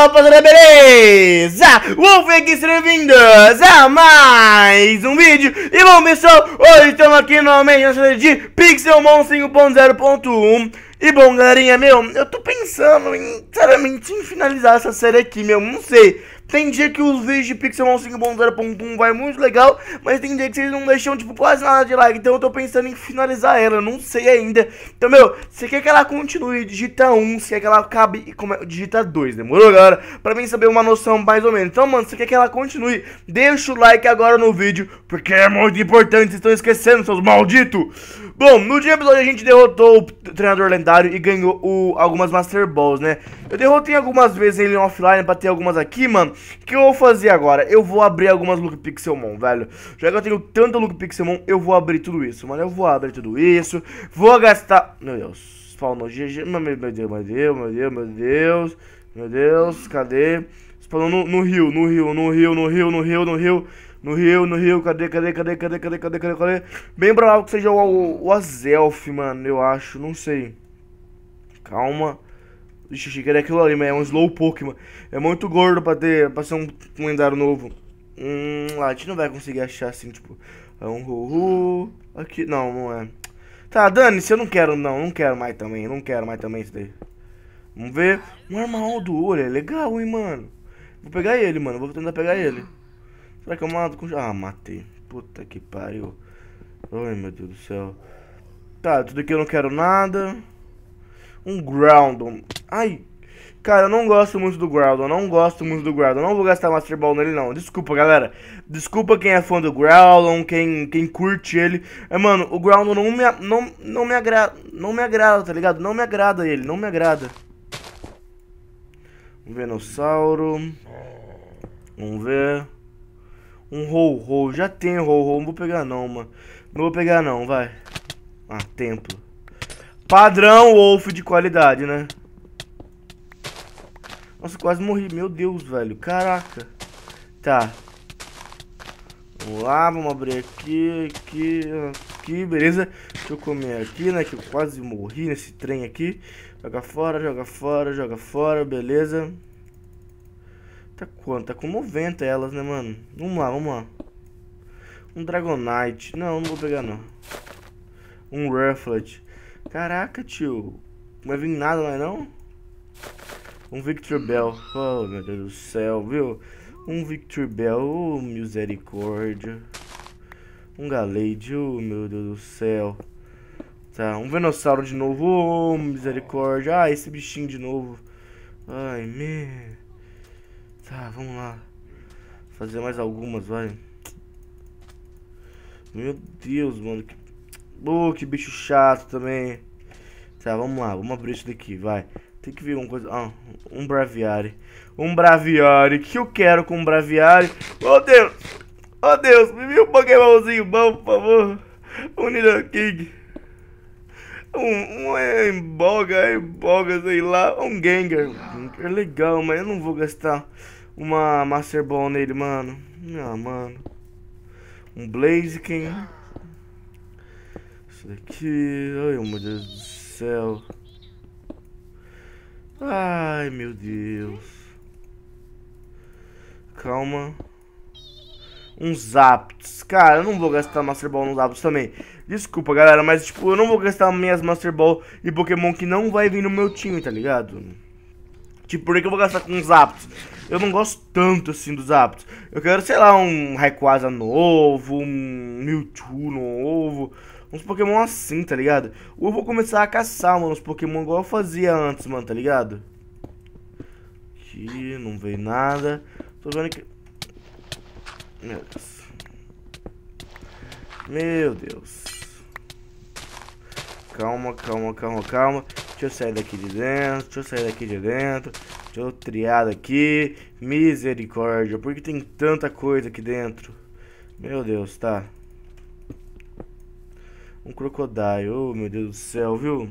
Fala rapaziada, beleza? Wolf aqui, sejam vindos a é mais um vídeo E bom pessoal, hoje estamos aqui novamente na série de Pixelmon 5.0.1 E bom galerinha, meu, eu tô pensando em, sinceramente, em finalizar essa série aqui, meu, não sei tem dia que os vídeos de Pixelmon 5.0.1 vai muito legal, mas tem dia que vocês não deixam, tipo, quase nada de like. Então eu tô pensando em finalizar ela, não sei ainda. Então, meu, se quer que ela continue, digita 1, se quer que ela acabe, como é, digita 2, demorou, galera? Pra mim saber uma noção mais ou menos. Então, mano, se quer que ela continue, deixa o like agora no vídeo, porque é muito importante, vocês estão esquecendo, seus malditos! Bom, no dia episódio a gente derrotou o treinador lendário e ganhou o, algumas Master Balls, né? Eu derrotei algumas vezes ele offline, ter algumas aqui, mano. O que eu vou fazer agora? Eu vou abrir algumas Look Pixelmon, velho. Já que eu tenho tanto Look Pixelmon, eu vou abrir tudo isso, mano. Eu vou abrir tudo isso. Vou gastar... Meu Deus. Spawnou GG. Meu, meu Deus, meu Deus, meu Deus, meu Deus. Meu Deus, cadê? Spawnou no, no rio, no rio, no rio, no rio, no rio, no rio. No rio, no rio, cadê, cadê, cadê, cadê, cadê, cadê, cadê, cadê? Bem provável que seja o, o, o Azelf, mano, eu acho, não sei. Calma xixi, que era é aquilo ali, mas é um slow Pokémon. É muito gordo pra, ter, pra ser um, um lendário novo. Hum, a gente não vai conseguir achar assim, tipo. É um Ruhu. Aqui. Não, não é. Tá, dane-se, eu não quero, não. Não quero mais também. Não quero mais também isso daí. Vamos ver. Um armaol do olho. É legal, hein, mano. Vou pegar ele, mano. Vou tentar pegar ele. Será que eu mato com. Ah, matei. Puta que pariu. Ai, meu Deus do céu. Tá, tudo aqui eu não quero nada. Um Groundon. Ai, Cara, eu não gosto muito do Groudon, não gosto muito do Groudon, não vou gastar Master Ball nele não, desculpa galera, desculpa quem é fã do Groudon, quem, quem curte ele, é, mano, o Groudon não me, não, não me agrada, não me agrada, tá ligado, não me agrada ele, não me agrada. Um Venossauro, vamos ver, um Ho-Ho, já tem Ho-Ho, não vou pegar não, mano, não vou pegar não, vai, ah, Templo. Padrão Wolf de qualidade, né? Nossa, quase morri. Meu Deus, velho. Caraca. Tá. Vamos lá, vamos abrir aqui, aqui, aqui, beleza? Deixa eu comer aqui, né? Que eu quase morri nesse trem aqui. Joga fora, joga fora, joga fora, beleza? Tá quanto? Tá com 90 elas, né, mano? Vamos lá, vamos lá. Um Dragonite. Não, não vou pegar, não. Um Rufflet. Caraca, tio. Não vai vir nada, lá não? Um Victor Bell. Oh, meu Deus do céu, viu? Um Victor Bell. Oh, misericórdia. Um Galade. Oh, meu Deus do céu. Tá, um Venossauro de novo. Oh, misericórdia. Ah, esse bichinho de novo. Ai, meu. Tá, vamos lá. Fazer mais algumas, vai. Meu Deus, mano. Que Oh, que bicho chato também. Tá, vamos lá, vamos abrir isso daqui, vai. Tem que vir uma coisa. Ah, um braviário. Um braviário. O que eu quero com um braviário? Oh, Deus! Oh, Deus! Me viu um Pokémonzinho bom, por favor. Um Nidoking. Um, um é, emboga, emboga, sei lá. Um Gengar. É legal, mas eu não vou gastar uma Master Ball nele, mano. Ah, mano. Um Blaziken isso daqui. Ai, meu Deus do céu. Ai, meu Deus. Calma. Uns aptos. Cara, eu não vou gastar Master Ball nos aptos também. Desculpa, galera, mas, tipo, eu não vou gastar minhas Master Ball e Pokémon que não vai vir no meu time, tá ligado? Tipo, por que eu vou gastar com os aptos? Eu não gosto tanto, assim, dos aptos. Eu quero, sei lá, um Rayquaza novo, um Mewtwo novo uns Pokémon assim, tá ligado? Ou eu vou começar a caçar, mano, uns Pokémon igual eu fazia antes, mano, tá ligado? Aqui, não veio nada. Tô vendo que... Meu Deus. Meu Deus. Calma, calma, calma, calma. Deixa eu sair daqui de dentro, deixa eu sair daqui de dentro. Deixa eu triar aqui. Misericórdia, por que tem tanta coisa aqui dentro? Meu Deus, tá. Um crocodile. Oh, meu Deus do céu, viu?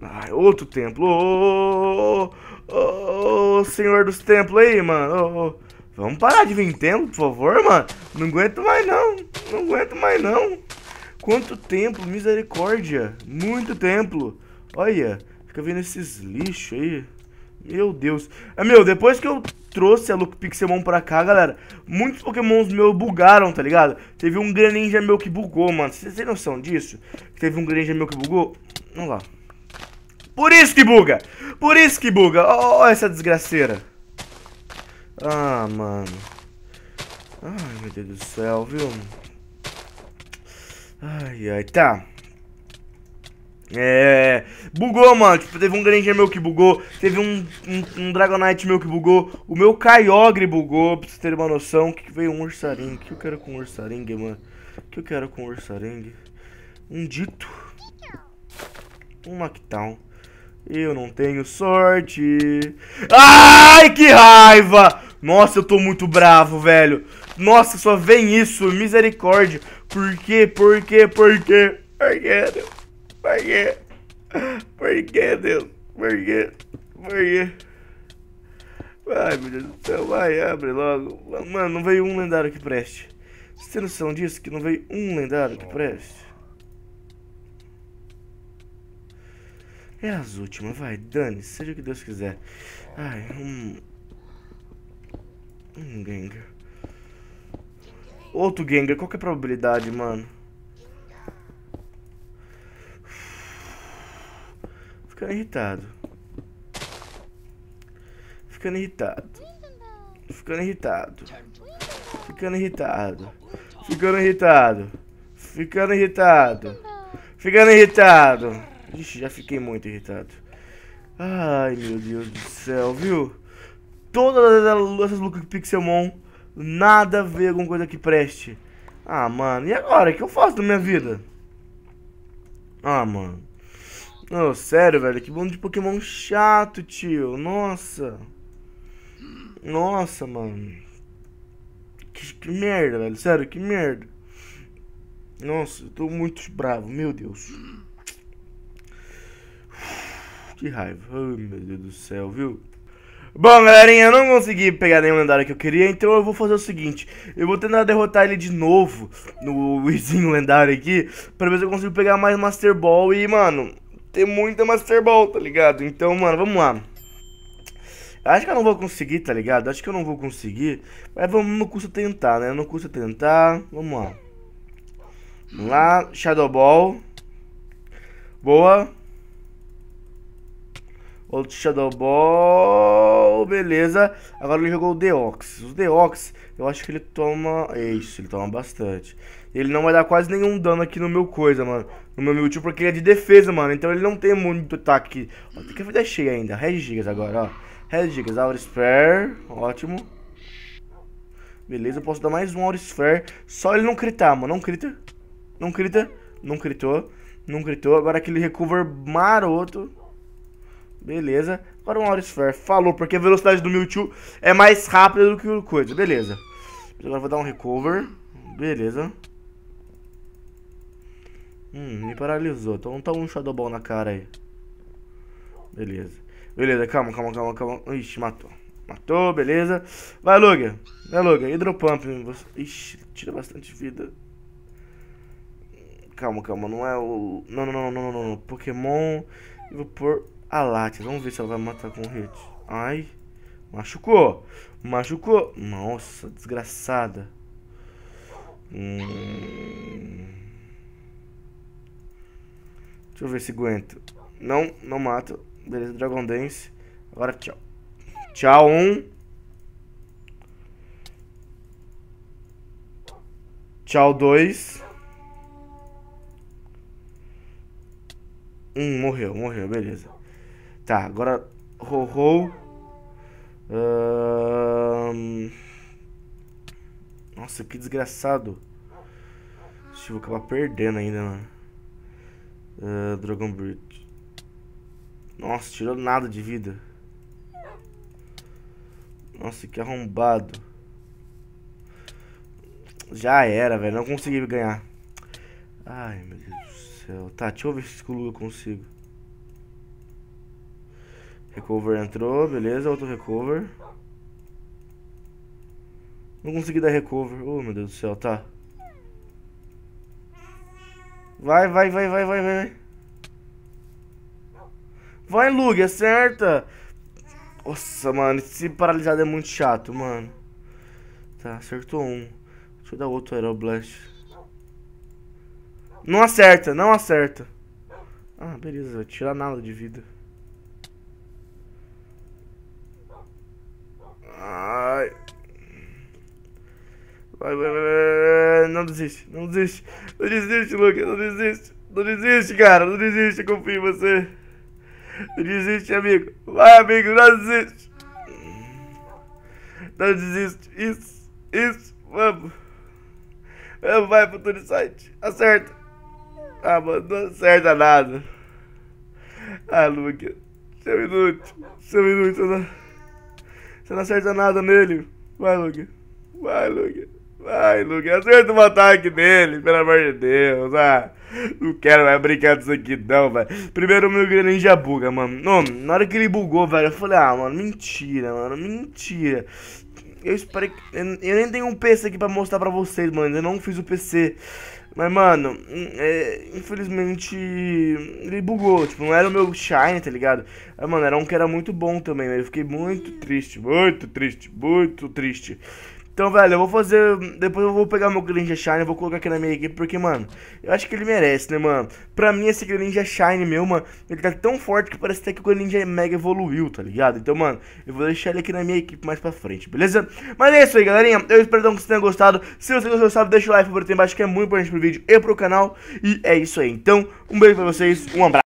Ai, outro templo. Ô, oh, oh, oh, senhor dos templos aí, mano. Vamos parar de vir em templo, por favor, mano. Não aguento mais, não. Não aguento mais, não. Quanto templo, misericórdia. Muito templo. Olha, fica vendo esses lixos aí. Meu Deus. Ah, meu, depois que eu trouxe a Look Pixelmon pra cá, galera, muitos pokémons meus bugaram, tá ligado? Teve um Greninja meu que bugou, mano. Vocês têm noção disso? Teve um Greninja meu que bugou? Vamos lá. Por isso que buga! Por isso que buga! Ó, oh, oh, essa desgraceira. Ah, mano. Ai, meu Deus do céu, viu? Ai, ai, tá. É. Bugou, mano. Tipo, teve um Granger meu que bugou. Teve um, um, um Dragonite meu que bugou. O meu Kyogre bugou, pra vocês terem uma noção. O que, veio um Ursaring? O que eu quero com um Ursaring, mano? O que eu quero com um Ursaring? Um Dito. Um Noctown. Eu não tenho sorte. Ai, que raiva! Nossa, eu tô muito bravo, velho. Nossa, só vem isso. Misericórdia. Por quê? Por quê? Por quê? Por quê? Por quê? Por quê? Por quê, Deus? Por quê? Por quê? Ai, meu Deus do céu, vai, abre logo. Mano, não veio um lendário que preste. Você tem noção disso? Que não veio um lendário que preste? É as últimas, vai, dane, seja o que Deus quiser. Ai, um. Um Gengar. Outro Gengar, qual que é a probabilidade, mano? ficando irritado. Ficando irritado. Ficando irritado. Ficando irritado. Ficando irritado. Ficando irritado. Ficando irritado. Ixi, já fiquei muito irritado. Ai, meu Deus do céu, viu? Todas essas lutas Pixelmon, nada a ver com coisa que preste. Ah, mano, e agora? O que eu faço da minha vida? Ah, mano. Oh, sério, velho. Que bando de Pokémon chato, tio. Nossa. Nossa, mano. Que, que merda, velho. Sério, que merda. Nossa, eu tô muito bravo. Meu Deus. Que raiva. Ai, meu Deus do céu, viu? Bom, galerinha, eu não consegui pegar nenhum lendário que eu queria, então eu vou fazer o seguinte. Eu vou tentar derrotar ele de novo, no Wizinho lendário aqui, pra ver se eu consigo pegar mais Master Ball e, mano ter muita Master Ball, tá ligado? Então, mano, vamos lá. Acho que eu não vou conseguir, tá ligado? Acho que eu não vou conseguir. Mas vamos no custo tentar, né? No custa tentar. Vamos lá. Vamos lá. Shadow Ball. Boa. Outro Shadow Ball. Beleza. Agora ele jogou o Deox. O Deox, eu acho que ele toma... É isso, ele toma bastante. Ele não vai dar quase nenhum dano aqui no meu coisa, mano. No meu Mewtwo, porque ele é de defesa, mano. Então ele não tem muito ataque. Ó, tem que fazer cheio ainda. Red Gigas agora, ó. Red Gigas, Aura Spare. Ótimo. Beleza, eu posso dar mais um Aura Sphere. Só ele não critar, mano. Não crita. Não crita. Não critou. Não critou. Agora aquele Recover maroto. Beleza. Agora o Maurício falou, porque a velocidade do Mewtwo é mais rápida do que o coisa. Beleza. Agora vou dar um recover. Beleza. Hum, me paralisou. Então tá um Shadow Ball na cara aí. Beleza. Beleza, calma, calma, calma, calma. Ixi, matou. Matou, beleza. Vai, Luga. Vai, Luga. Hidropump. Ixi, tira bastante vida. Calma, calma. Não é o... Não, não, não, não, não. Pokémon... Eu vou pôr a Látia. Vamos ver se ela vai matar com o hit. Ai. Machucou. Machucou. Nossa, desgraçada. Hum... Deixa eu ver se aguento. Não, não mato, Beleza, Dragon Dance. Agora tchau. Tchau, um. Tchau, dois. Um, morreu, morreu, beleza. Tá, agora Rorô. Hum... Nossa, que desgraçado. Deixa eu acabar perdendo ainda, mano. Uh, Dragon Bridge Nossa, tirou nada de vida. Nossa, que arrombado. Já era, velho. Não consegui ganhar. Ai, meu Deus do céu. Tá, deixa eu ver se o Lula consigo. Recover entrou, beleza, outro recover. Não consegui dar recover. Oh, meu Deus do céu, tá. Vai, vai, vai, vai, vai, vai. Vai, Lug, acerta! Nossa, mano, esse paralisado é muito chato, mano. Tá, acertou um. Deixa eu dar outro Aeroblast. Não acerta, não acerta. Ah, beleza, tirar nada de vida. Vai, vai, vai. Não desiste, não desiste. Não desiste, Lucas, não desiste. Não desiste, cara, não desiste, eu confio em você. Não desiste, amigo. Vai, amigo, não desiste. Não desiste. Isso, isso, vamos. Vamos, vai pro Tony Site. Acerta. Ah, mano, não acerta nada. Ah, Lucas. Seu minuto, seu minuto, Você não acerta nada nele. Vai, Lucas. Vai, Lucas. Ai, Luke, acerta o ataque dele, pelo amor de Deus, ah. Não quero mais brincar disso aqui não, velho. Primeiro meu Greninja buga, mano. Não, na hora que ele bugou, velho, eu falei, ah, mano, mentira, mano, mentira. Eu esperei que... Eu nem tenho um PC aqui pra mostrar pra vocês, mano. Eu não fiz o PC. Mas, mano, hum, é, infelizmente ele bugou. Tipo, não era o meu Shine, tá ligado? Mas, mano, era um que era muito bom também. Mas eu fiquei muito triste, muito triste, muito triste. Então, velho, eu vou fazer. Depois eu vou pegar meu Greninja Shine, vou colocar aqui na minha equipe, porque, mano, eu acho que ele merece, né, mano? Pra mim, esse Greninja Shine meu, mano, ele tá tão forte que parece até que o Greninja Mega evoluiu, tá ligado? Então, mano, eu vou deixar ele aqui na minha equipe mais pra frente, beleza? Mas é isso aí, galerinha. Eu espero então, que vocês tenham gostado. Se você gostou, sabe, deixa o like, por aqui embaixo, que é muito importante pro vídeo e pro canal. E é isso aí. Então, um beijo pra vocês, um abraço.